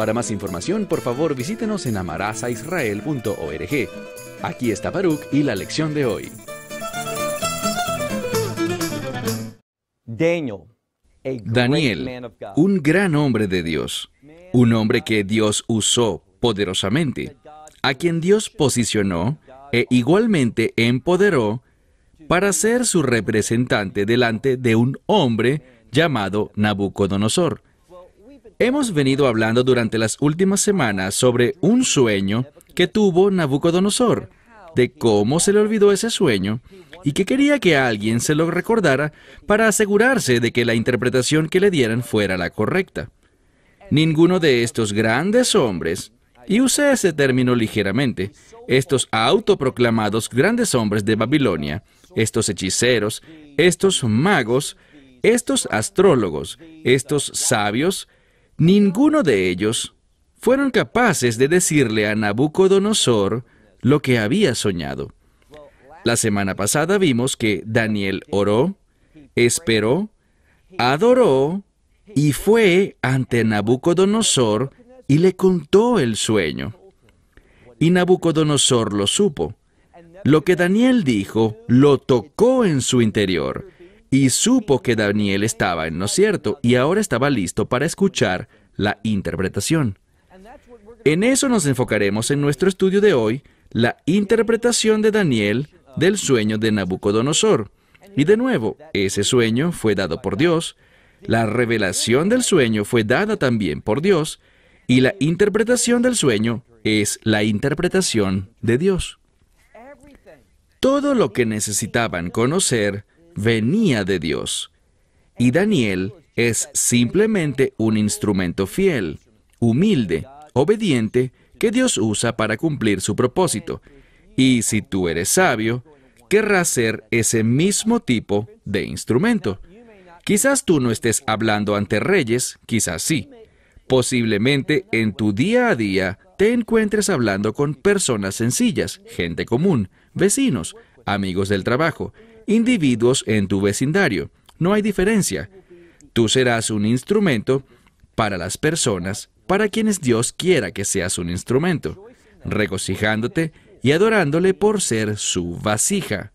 para más información, por favor, visítenos en amarazaisrael.org. Aquí está Baruch y la lección de hoy. Daniel, un gran hombre de Dios, un hombre que Dios usó poderosamente, a quien Dios posicionó e igualmente empoderó para ser su representante delante de un hombre llamado Nabucodonosor, Hemos venido hablando durante las últimas semanas sobre un sueño que tuvo Nabucodonosor, de cómo se le olvidó ese sueño y que quería que alguien se lo recordara para asegurarse de que la interpretación que le dieran fuera la correcta. Ninguno de estos grandes hombres, y usé ese término ligeramente, estos autoproclamados grandes hombres de Babilonia, estos hechiceros, estos magos, estos astrólogos, estos sabios, Ninguno de ellos fueron capaces de decirle a Nabucodonosor lo que había soñado. La semana pasada vimos que Daniel oró, esperó, adoró y fue ante Nabucodonosor y le contó el sueño. Y Nabucodonosor lo supo. Lo que Daniel dijo lo tocó en su interior y supo que Daniel estaba en lo cierto y ahora estaba listo para escuchar la interpretación. En eso nos enfocaremos en nuestro estudio de hoy, la interpretación de Daniel del sueño de Nabucodonosor. Y de nuevo, ese sueño fue dado por Dios, la revelación del sueño fue dada también por Dios, y la interpretación del sueño es la interpretación de Dios. Todo lo que necesitaban conocer venía de Dios. Y Daniel es simplemente un instrumento fiel, humilde, obediente, que Dios usa para cumplir su propósito. Y si tú eres sabio, querrás ser ese mismo tipo de instrumento. Quizás tú no estés hablando ante reyes, quizás sí. Posiblemente en tu día a día te encuentres hablando con personas sencillas, gente común, vecinos, amigos del trabajo, individuos en tu vecindario. No hay diferencia. Tú serás un instrumento para las personas para quienes Dios quiera que seas un instrumento, regocijándote y adorándole por ser su vasija.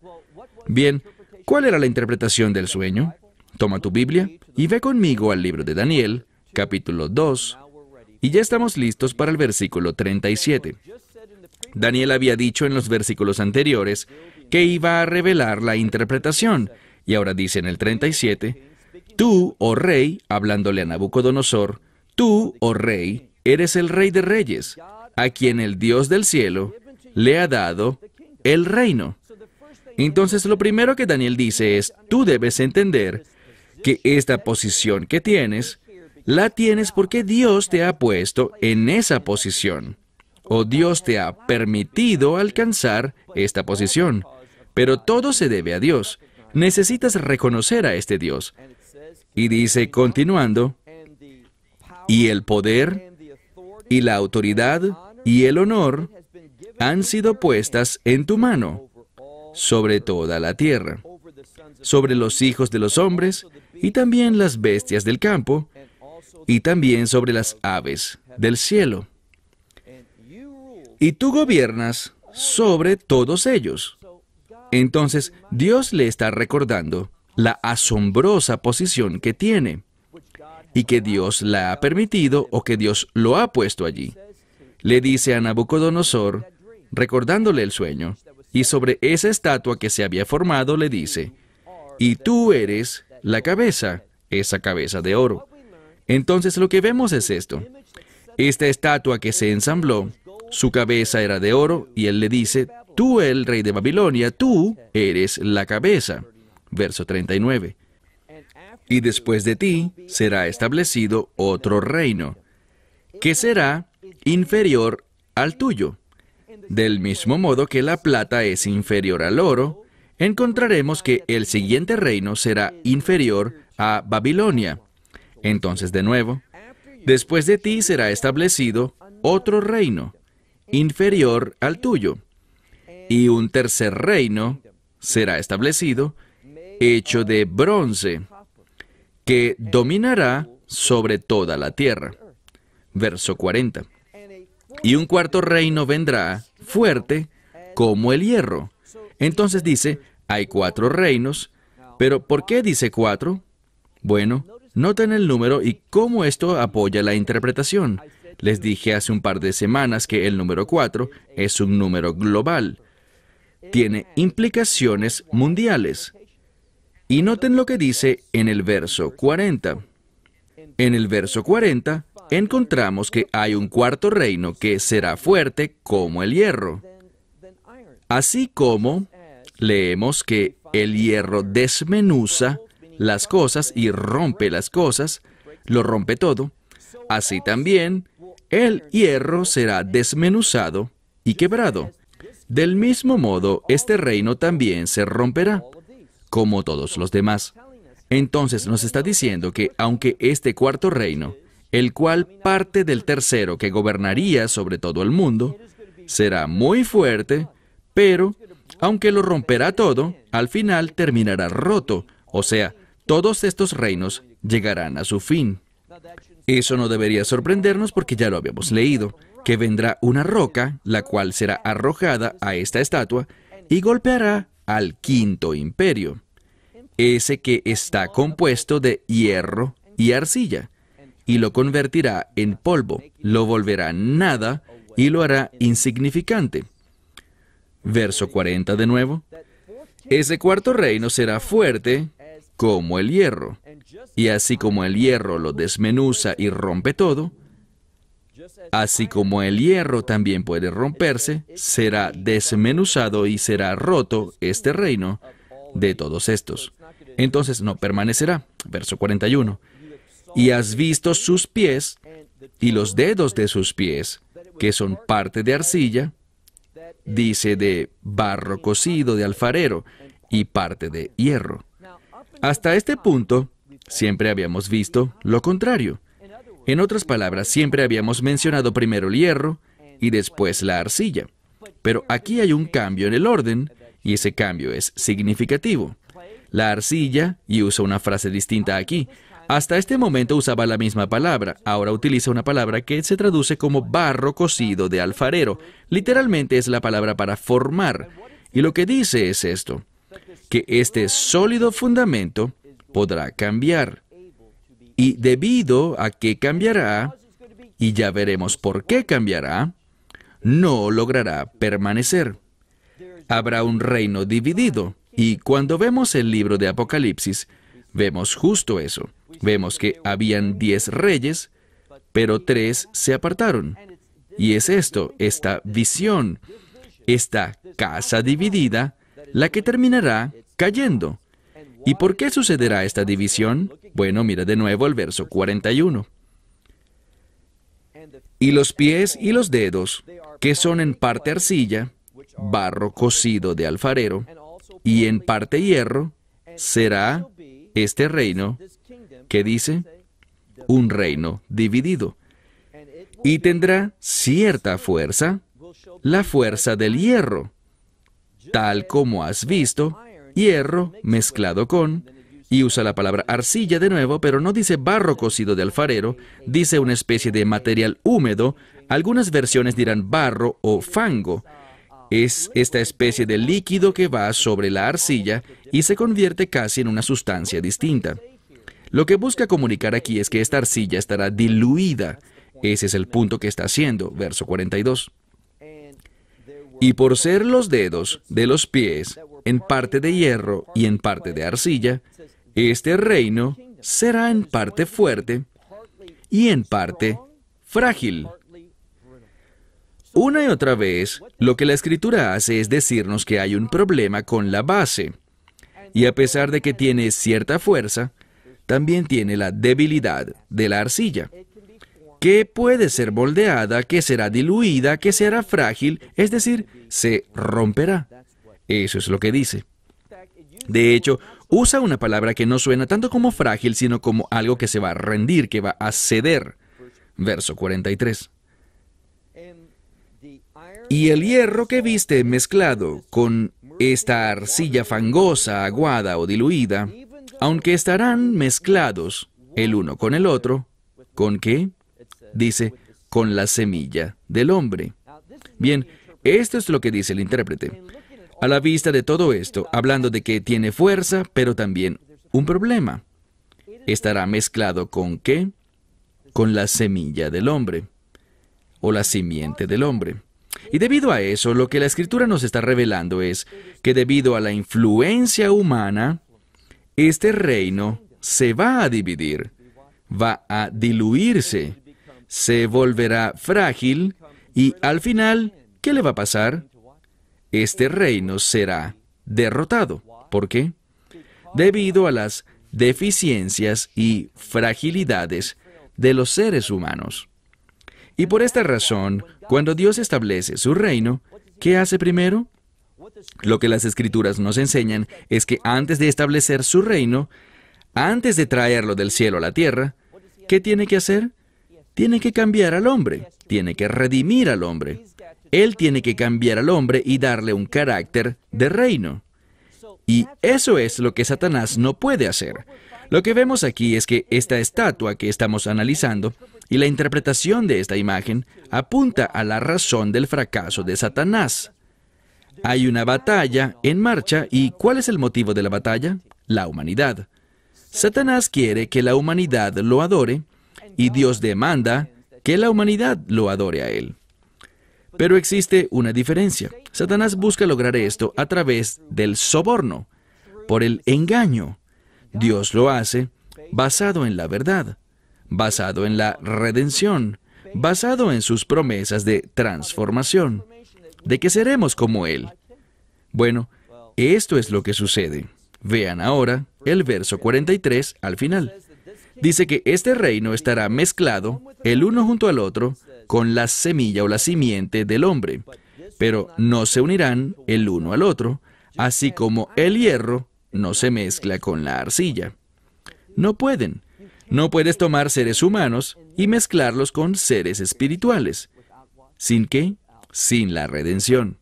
Bien, ¿cuál era la interpretación del sueño? Toma tu Biblia y ve conmigo al libro de Daniel, capítulo 2, y ya estamos listos para el versículo 37. Daniel había dicho en los versículos anteriores que iba a revelar la interpretación. Y ahora dice en el 37, Tú, oh rey, hablándole a Nabucodonosor, tú, oh rey, eres el rey de reyes, a quien el Dios del cielo le ha dado el reino. Entonces lo primero que Daniel dice es, tú debes entender que esta posición que tienes, la tienes porque Dios te ha puesto en esa posición, o Dios te ha permitido alcanzar esta posición. Pero todo se debe a Dios. Necesitas reconocer a este Dios. Y dice, continuando, y el poder y la autoridad y el honor han sido puestas en tu mano sobre toda la tierra, sobre los hijos de los hombres y también las bestias del campo y también sobre las aves del cielo. Y tú gobiernas sobre todos ellos. Entonces Dios le está recordando la asombrosa posición que tiene y que Dios la ha permitido o que Dios lo ha puesto allí. Le dice a Nabucodonosor, recordándole el sueño, y sobre esa estatua que se había formado le dice, y tú eres la cabeza, esa cabeza de oro. Entonces lo que vemos es esto. Esta estatua que se ensambló, su cabeza era de oro y él le dice, Tú, el rey de Babilonia, tú eres la cabeza. Verso 39. Y después de ti será establecido otro reino, que será inferior al tuyo. Del mismo modo que la plata es inferior al oro, encontraremos que el siguiente reino será inferior a Babilonia. Entonces de nuevo, después de ti será establecido otro reino, inferior al tuyo y un tercer reino será establecido, hecho de bronce, que dominará sobre toda la tierra. Verso 40. Y un cuarto reino vendrá fuerte como el hierro. Entonces dice, hay cuatro reinos, pero ¿por qué dice cuatro? Bueno, noten el número y cómo esto apoya la interpretación. Les dije hace un par de semanas que el número cuatro es un número global tiene implicaciones mundiales. Y noten lo que dice en el verso 40. En el verso 40 encontramos que hay un cuarto reino que será fuerte como el hierro. Así como leemos que el hierro desmenuza las cosas y rompe las cosas, lo rompe todo, así también el hierro será desmenuzado y quebrado, del mismo modo, este reino también se romperá, como todos los demás. Entonces nos está diciendo que aunque este cuarto reino, el cual parte del tercero que gobernaría sobre todo el mundo, será muy fuerte, pero aunque lo romperá todo, al final terminará roto, o sea, todos estos reinos llegarán a su fin. Eso no debería sorprendernos porque ya lo habíamos leído que vendrá una roca, la cual será arrojada a esta estatua y golpeará al quinto imperio, ese que está compuesto de hierro y arcilla, y lo convertirá en polvo, lo volverá nada y lo hará insignificante. Verso 40 de nuevo. Ese cuarto reino será fuerte como el hierro, y así como el hierro lo desmenuza y rompe todo, Así como el hierro también puede romperse, será desmenuzado y será roto este reino de todos estos. Entonces no permanecerá. Verso 41. Y has visto sus pies y los dedos de sus pies, que son parte de arcilla, dice de barro cocido de alfarero y parte de hierro. Hasta este punto, siempre habíamos visto lo contrario. En otras palabras, siempre habíamos mencionado primero el hierro y después la arcilla. Pero aquí hay un cambio en el orden y ese cambio es significativo. La arcilla, y usa una frase distinta aquí, hasta este momento usaba la misma palabra, ahora utiliza una palabra que se traduce como barro cocido de alfarero. Literalmente es la palabra para formar. Y lo que dice es esto, que este sólido fundamento podrá cambiar. Y debido a que cambiará, y ya veremos por qué cambiará, no logrará permanecer. Habrá un reino dividido. Y cuando vemos el libro de Apocalipsis, vemos justo eso. Vemos que habían diez reyes, pero tres se apartaron. Y es esto, esta visión, esta casa dividida, la que terminará cayendo. ¿Y por qué sucederá esta división? Bueno, mira de nuevo el verso 41. Y los pies y los dedos, que son en parte arcilla, barro cocido de alfarero, y en parte hierro, será este reino, que dice, un reino dividido. Y tendrá cierta fuerza, la fuerza del hierro, tal como has visto hierro mezclado con, y usa la palabra arcilla de nuevo, pero no dice barro cocido de alfarero, dice una especie de material húmedo, algunas versiones dirán barro o fango. Es esta especie de líquido que va sobre la arcilla y se convierte casi en una sustancia distinta. Lo que busca comunicar aquí es que esta arcilla estará diluida. Ese es el punto que está haciendo, verso 42. Y por ser los dedos de los pies en parte de hierro y en parte de arcilla, este reino será en parte fuerte y en parte frágil. Una y otra vez, lo que la escritura hace es decirnos que hay un problema con la base, y a pesar de que tiene cierta fuerza, también tiene la debilidad de la arcilla que puede ser moldeada, que será diluida, que será frágil, es decir, se romperá. Eso es lo que dice. De hecho, usa una palabra que no suena tanto como frágil, sino como algo que se va a rendir, que va a ceder. Verso 43. Y el hierro que viste mezclado con esta arcilla fangosa, aguada o diluida, aunque estarán mezclados el uno con el otro, ¿con qué? dice, con la semilla del hombre. Bien, esto es lo que dice el intérprete. A la vista de todo esto, hablando de que tiene fuerza, pero también un problema. Estará mezclado con qué? Con la semilla del hombre o la simiente del hombre. Y debido a eso, lo que la escritura nos está revelando es que debido a la influencia humana, este reino se va a dividir, va a diluirse, se volverá frágil y al final, ¿qué le va a pasar? Este reino será derrotado. ¿Por qué? Debido a las deficiencias y fragilidades de los seres humanos. Y por esta razón, cuando Dios establece su reino, ¿qué hace primero? Lo que las escrituras nos enseñan es que antes de establecer su reino, antes de traerlo del cielo a la tierra, ¿qué tiene que hacer? tiene que cambiar al hombre, tiene que redimir al hombre. Él tiene que cambiar al hombre y darle un carácter de reino. Y eso es lo que Satanás no puede hacer. Lo que vemos aquí es que esta estatua que estamos analizando y la interpretación de esta imagen apunta a la razón del fracaso de Satanás. Hay una batalla en marcha y ¿cuál es el motivo de la batalla? La humanidad. Satanás quiere que la humanidad lo adore y Dios demanda que la humanidad lo adore a Él. Pero existe una diferencia. Satanás busca lograr esto a través del soborno, por el engaño. Dios lo hace basado en la verdad, basado en la redención, basado en sus promesas de transformación, de que seremos como Él. Bueno, esto es lo que sucede. Vean ahora el verso 43 al final dice que este reino estará mezclado el uno junto al otro con la semilla o la simiente del hombre, pero no se unirán el uno al otro, así como el hierro no se mezcla con la arcilla. No pueden. No puedes tomar seres humanos y mezclarlos con seres espirituales. ¿Sin qué? Sin la redención.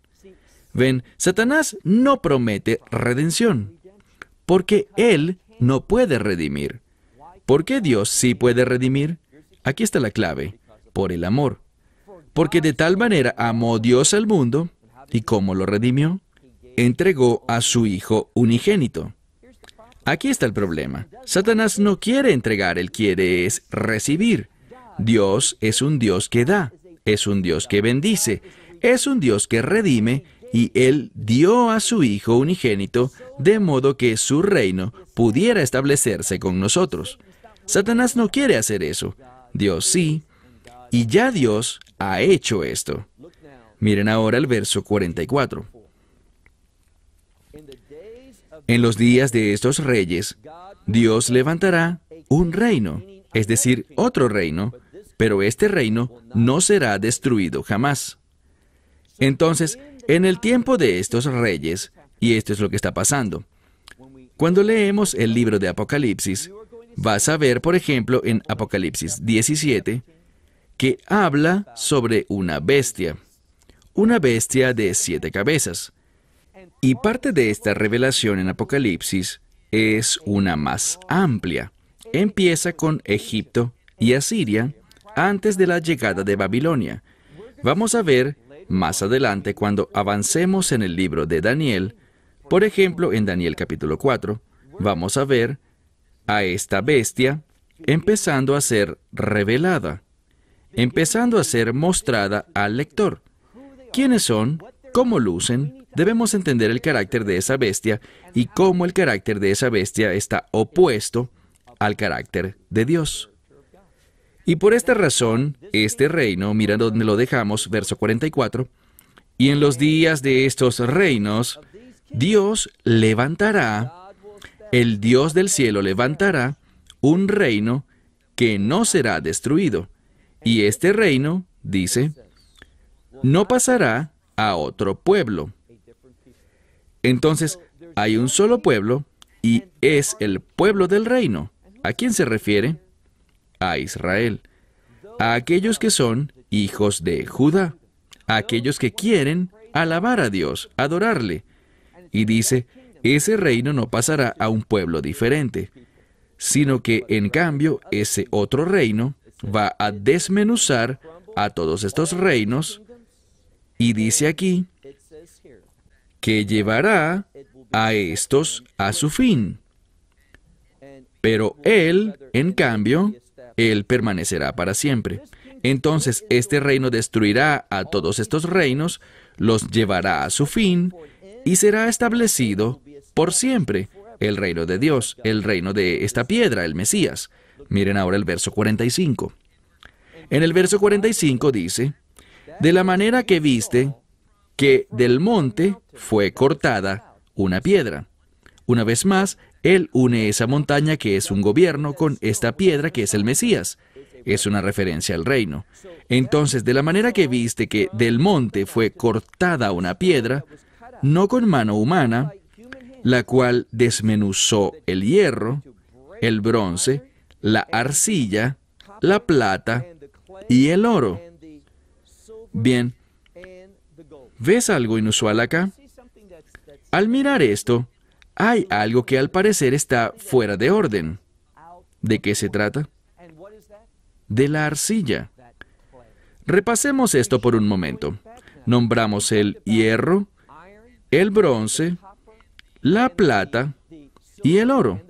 Ven, Satanás no promete redención, porque él no puede redimir. ¿Por qué Dios sí puede redimir? Aquí está la clave, por el amor. Porque de tal manera amó Dios al mundo, ¿y cómo lo redimió? Entregó a su Hijo unigénito. Aquí está el problema. Satanás no quiere entregar, él quiere es recibir. Dios es un Dios que da, es un Dios que bendice, es un Dios que redime, y él dio a su Hijo unigénito de modo que su reino pudiera establecerse con nosotros. Satanás no quiere hacer eso. Dios sí. Y ya Dios ha hecho esto. Miren ahora el verso 44. En los días de estos reyes, Dios levantará un reino, es decir, otro reino, pero este reino no será destruido jamás. Entonces, en el tiempo de estos reyes, y esto es lo que está pasando, cuando leemos el libro de Apocalipsis, Vas a ver, por ejemplo, en Apocalipsis 17, que habla sobre una bestia, una bestia de siete cabezas. Y parte de esta revelación en Apocalipsis es una más amplia. Empieza con Egipto y Asiria antes de la llegada de Babilonia. Vamos a ver más adelante cuando avancemos en el libro de Daniel, por ejemplo en Daniel capítulo 4, vamos a ver a esta bestia empezando a ser revelada, empezando a ser mostrada al lector. ¿Quiénes son? ¿Cómo lucen? Debemos entender el carácter de esa bestia y cómo el carácter de esa bestia está opuesto al carácter de Dios. Y por esta razón, este reino, mira donde lo dejamos, verso 44, y en los días de estos reinos, Dios levantará el Dios del cielo levantará un reino que no será destruido. Y este reino, dice, no pasará a otro pueblo. Entonces, hay un solo pueblo y es el pueblo del reino. ¿A quién se refiere? A Israel. A aquellos que son hijos de Judá. A aquellos que quieren alabar a Dios, adorarle. Y dice, ese reino no pasará a un pueblo diferente, sino que en cambio ese otro reino va a desmenuzar a todos estos reinos y dice aquí que llevará a estos a su fin. Pero él, en cambio, él permanecerá para siempre. Entonces este reino destruirá a todos estos reinos, los llevará a su fin y será establecido por siempre, el reino de Dios, el reino de esta piedra, el Mesías. Miren ahora el verso 45. En el verso 45 dice, de la manera que viste que del monte fue cortada una piedra. Una vez más, Él une esa montaña que es un gobierno con esta piedra que es el Mesías. Es una referencia al reino. Entonces, de la manera que viste que del monte fue cortada una piedra, no con mano humana, la cual desmenuzó el hierro, el bronce, la arcilla, la plata y el oro. Bien, ¿ves algo inusual acá? Al mirar esto, hay algo que al parecer está fuera de orden. ¿De qué se trata? De la arcilla. Repasemos esto por un momento. Nombramos el hierro, el bronce, la plata y el oro.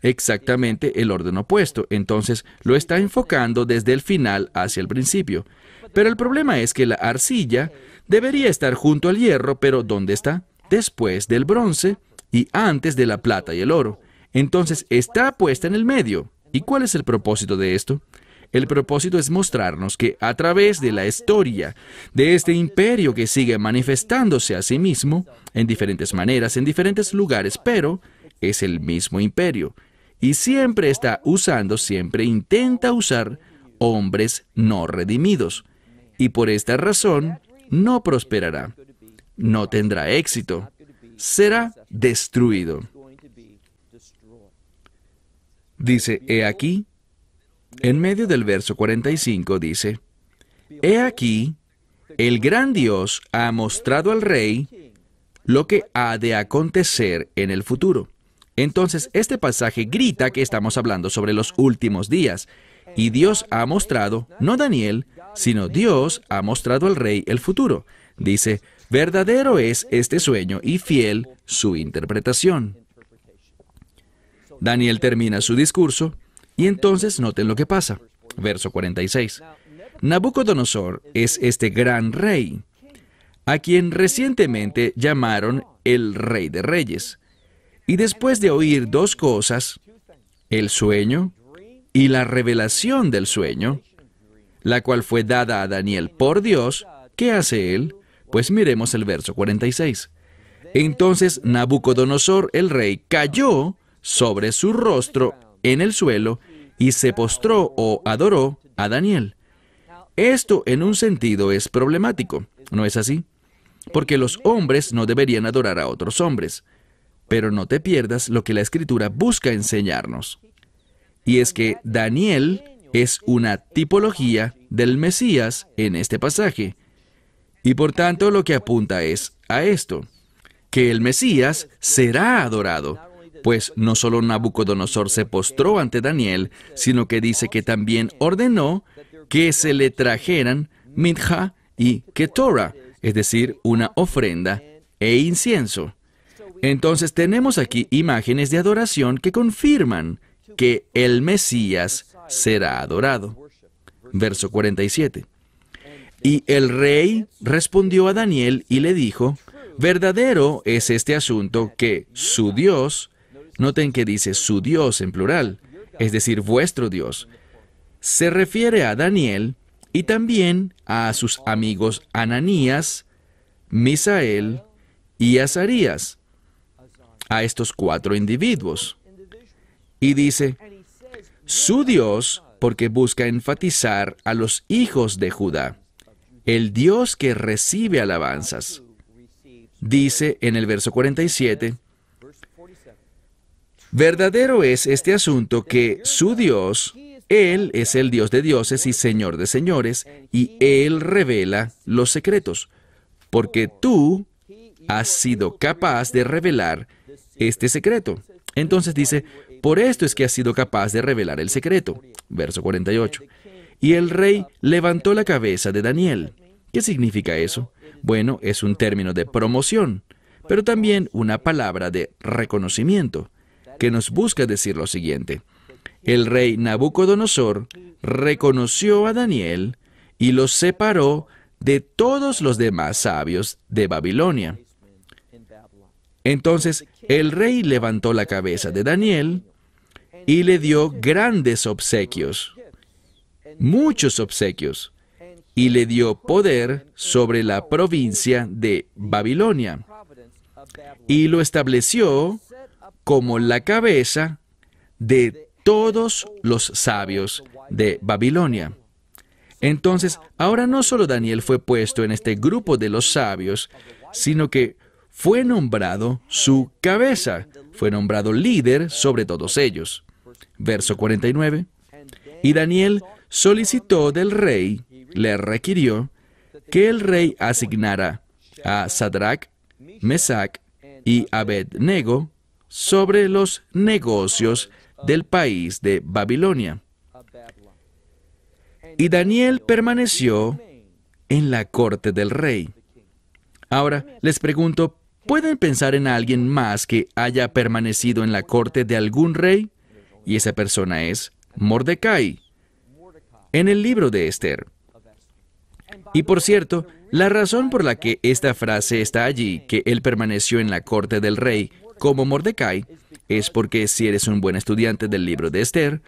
Exactamente el orden opuesto. Entonces lo está enfocando desde el final hacia el principio. Pero el problema es que la arcilla debería estar junto al hierro, pero ¿dónde está? Después del bronce y antes de la plata y el oro. Entonces está puesta en el medio. ¿Y cuál es el propósito de esto? El propósito es mostrarnos que a través de la historia de este imperio que sigue manifestándose a sí mismo, en diferentes maneras, en diferentes lugares, pero es el mismo imperio. Y siempre está usando, siempre intenta usar hombres no redimidos. Y por esta razón no prosperará, no tendrá éxito, será destruido. Dice, he aquí, en medio del verso 45 dice, He aquí, el gran Dios ha mostrado al rey lo que ha de acontecer en el futuro. Entonces, este pasaje grita que estamos hablando sobre los últimos días. Y Dios ha mostrado, no Daniel, sino Dios ha mostrado al rey el futuro. Dice, verdadero es este sueño y fiel su interpretación. Daniel termina su discurso y entonces noten lo que pasa. Verso 46. Nabucodonosor es este gran rey, a quien recientemente llamaron el rey de reyes. Y después de oír dos cosas, el sueño y la revelación del sueño, la cual fue dada a Daniel por Dios, ¿qué hace él? Pues miremos el verso 46. Entonces Nabucodonosor el rey cayó sobre su rostro en el suelo y se postró o adoró a Daniel. Esto en un sentido es problemático, ¿no es así? Porque los hombres no deberían adorar a otros hombres. Pero no te pierdas lo que la escritura busca enseñarnos. Y es que Daniel es una tipología del Mesías en este pasaje. Y por tanto lo que apunta es a esto, que el Mesías será adorado, pues no solo Nabucodonosor se postró ante Daniel, sino que dice que también ordenó que se le trajeran mitja y Ketora, es decir, una ofrenda e incienso. Entonces tenemos aquí imágenes de adoración que confirman que el Mesías será adorado. Verso 47. Y el rey respondió a Daniel y le dijo, verdadero es este asunto que su Dios Noten que dice su Dios en plural, es decir, vuestro Dios. Se refiere a Daniel y también a sus amigos Ananías, Misael y Azarías, a estos cuatro individuos. Y dice, su Dios, porque busca enfatizar a los hijos de Judá, el Dios que recibe alabanzas. Dice en el verso 47, Verdadero es este asunto que su Dios, Él es el Dios de dioses y Señor de señores, y Él revela los secretos, porque tú has sido capaz de revelar este secreto. Entonces dice, por esto es que has sido capaz de revelar el secreto. Verso 48. Y el rey levantó la cabeza de Daniel. ¿Qué significa eso? Bueno, es un término de promoción, pero también una palabra de reconocimiento que nos busca decir lo siguiente. El rey Nabucodonosor reconoció a Daniel y lo separó de todos los demás sabios de Babilonia. Entonces el rey levantó la cabeza de Daniel y le dio grandes obsequios, muchos obsequios, y le dio poder sobre la provincia de Babilonia. Y lo estableció como la cabeza de todos los sabios de Babilonia. Entonces, ahora no solo Daniel fue puesto en este grupo de los sabios, sino que fue nombrado su cabeza, fue nombrado líder sobre todos ellos. Verso 49. Y Daniel solicitó del rey, le requirió, que el rey asignara a Sadrach, Mesach y Abednego sobre los negocios del país de Babilonia. Y Daniel permaneció en la corte del rey. Ahora les pregunto, ¿pueden pensar en alguien más que haya permanecido en la corte de algún rey? Y esa persona es Mordecai, en el libro de Esther. Y por cierto, la razón por la que esta frase está allí, que él permaneció en la corte del rey, como Mordecai es porque si eres un buen estudiante del libro de Esther,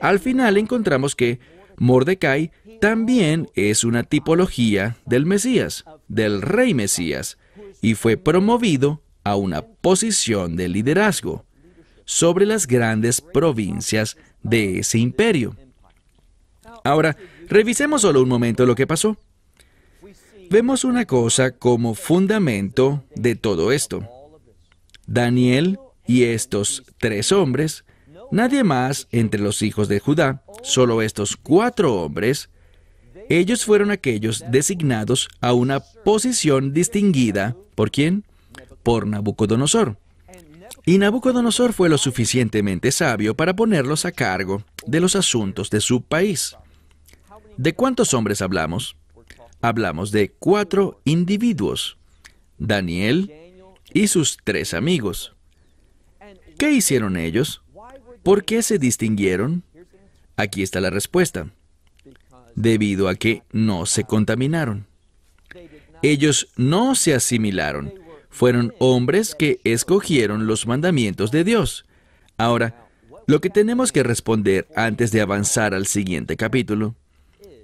al final encontramos que Mordecai también es una tipología del Mesías, del rey Mesías, y fue promovido a una posición de liderazgo sobre las grandes provincias de ese imperio. Ahora, revisemos solo un momento lo que pasó. Vemos una cosa como fundamento de todo esto. Daniel y estos tres hombres, nadie más entre los hijos de Judá, solo estos cuatro hombres, ellos fueron aquellos designados a una posición distinguida, ¿por quién? Por Nabucodonosor. Y Nabucodonosor fue lo suficientemente sabio para ponerlos a cargo de los asuntos de su país. ¿De cuántos hombres hablamos? Hablamos de cuatro individuos. Daniel, y sus tres amigos. ¿Qué hicieron ellos? ¿Por qué se distinguieron? Aquí está la respuesta. Debido a que no se contaminaron. Ellos no se asimilaron. Fueron hombres que escogieron los mandamientos de Dios. Ahora, lo que tenemos que responder antes de avanzar al siguiente capítulo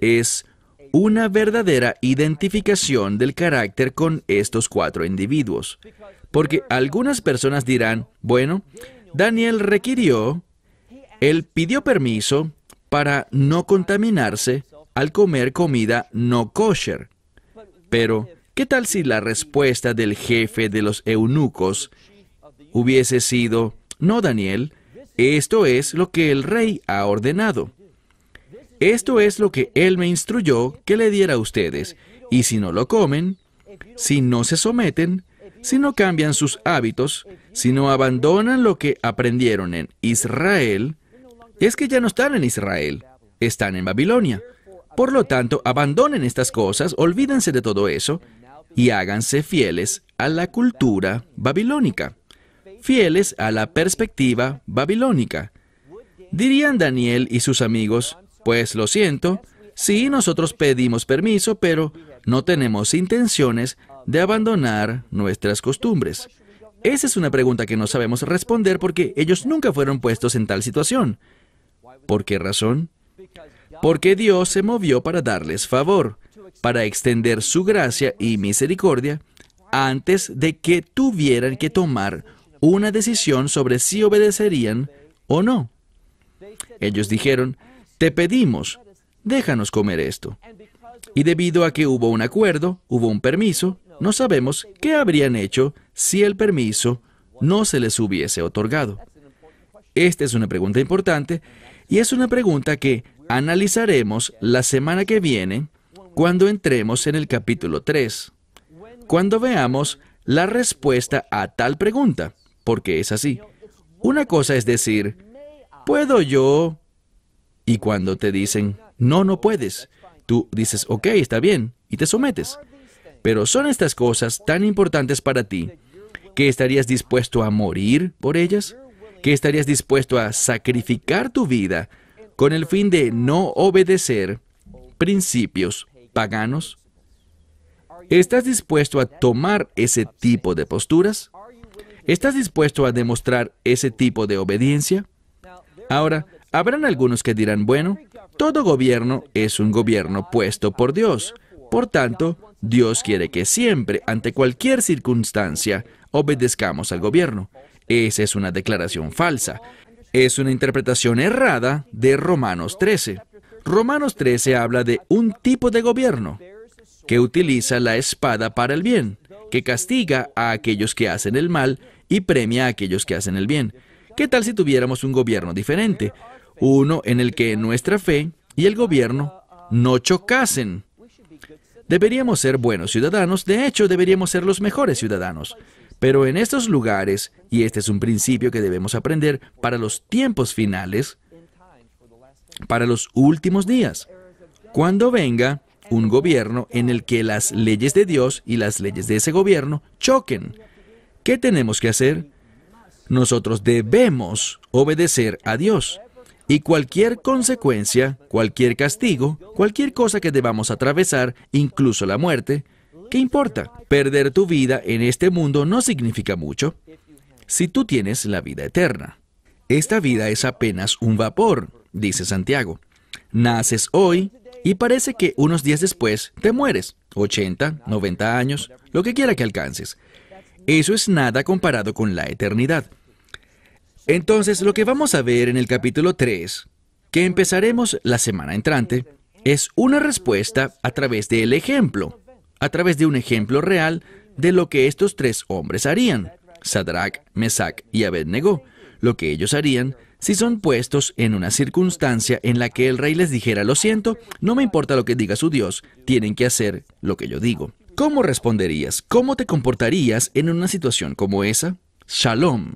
es una verdadera identificación del carácter con estos cuatro individuos, porque algunas personas dirán, bueno, Daniel requirió, él pidió permiso para no contaminarse al comer comida no kosher. Pero, ¿qué tal si la respuesta del jefe de los eunucos hubiese sido, no Daniel, esto es lo que el rey ha ordenado. Esto es lo que él me instruyó que le diera a ustedes. Y si no lo comen, si no se someten, si no cambian sus hábitos, si no abandonan lo que aprendieron en Israel, es que ya no están en Israel, están en Babilonia. Por lo tanto, abandonen estas cosas, olvídense de todo eso y háganse fieles a la cultura babilónica, fieles a la perspectiva babilónica. Dirían Daniel y sus amigos, pues lo siento, sí, nosotros pedimos permiso, pero no tenemos intenciones de abandonar nuestras costumbres? Esa es una pregunta que no sabemos responder porque ellos nunca fueron puestos en tal situación. ¿Por qué razón? Porque Dios se movió para darles favor, para extender su gracia y misericordia antes de que tuvieran que tomar una decisión sobre si obedecerían o no. Ellos dijeron, te pedimos, déjanos comer esto. Y debido a que hubo un acuerdo, hubo un permiso, no sabemos qué habrían hecho si el permiso no se les hubiese otorgado. Esta es una pregunta importante y es una pregunta que analizaremos la semana que viene cuando entremos en el capítulo 3, cuando veamos la respuesta a tal pregunta, porque es así. Una cosa es decir, ¿puedo yo? Y cuando te dicen, no, no puedes, tú dices, ok, está bien, y te sometes. Pero ¿son estas cosas tan importantes para ti que estarías dispuesto a morir por ellas? ¿Que estarías dispuesto a sacrificar tu vida con el fin de no obedecer principios paganos? ¿Estás dispuesto a tomar ese tipo de posturas? ¿Estás dispuesto a demostrar ese tipo de obediencia? Ahora, habrán algunos que dirán, bueno, todo gobierno es un gobierno puesto por Dios. Por tanto, Dios quiere que siempre, ante cualquier circunstancia, obedezcamos al gobierno. Esa es una declaración falsa. Es una interpretación errada de Romanos 13. Romanos 13 habla de un tipo de gobierno que utiliza la espada para el bien, que castiga a aquellos que hacen el mal y premia a aquellos que hacen el bien. ¿Qué tal si tuviéramos un gobierno diferente? Uno en el que nuestra fe y el gobierno no chocasen, Deberíamos ser buenos ciudadanos, de hecho deberíamos ser los mejores ciudadanos. Pero en estos lugares, y este es un principio que debemos aprender para los tiempos finales, para los últimos días, cuando venga un gobierno en el que las leyes de Dios y las leyes de ese gobierno choquen, ¿qué tenemos que hacer? Nosotros debemos obedecer a Dios. Y cualquier consecuencia, cualquier castigo, cualquier cosa que debamos atravesar, incluso la muerte, ¿qué importa? Perder tu vida en este mundo no significa mucho si tú tienes la vida eterna. Esta vida es apenas un vapor, dice Santiago. Naces hoy y parece que unos días después te mueres, 80, 90 años, lo que quiera que alcances. Eso es nada comparado con la eternidad. Entonces, lo que vamos a ver en el capítulo 3, que empezaremos la semana entrante, es una respuesta a través del ejemplo, a través de un ejemplo real de lo que estos tres hombres harían, Sadrach, Mesach y Abednego, lo que ellos harían si son puestos en una circunstancia en la que el rey les dijera, lo siento, no me importa lo que diga su Dios, tienen que hacer lo que yo digo. ¿Cómo responderías? ¿Cómo te comportarías en una situación como esa? Shalom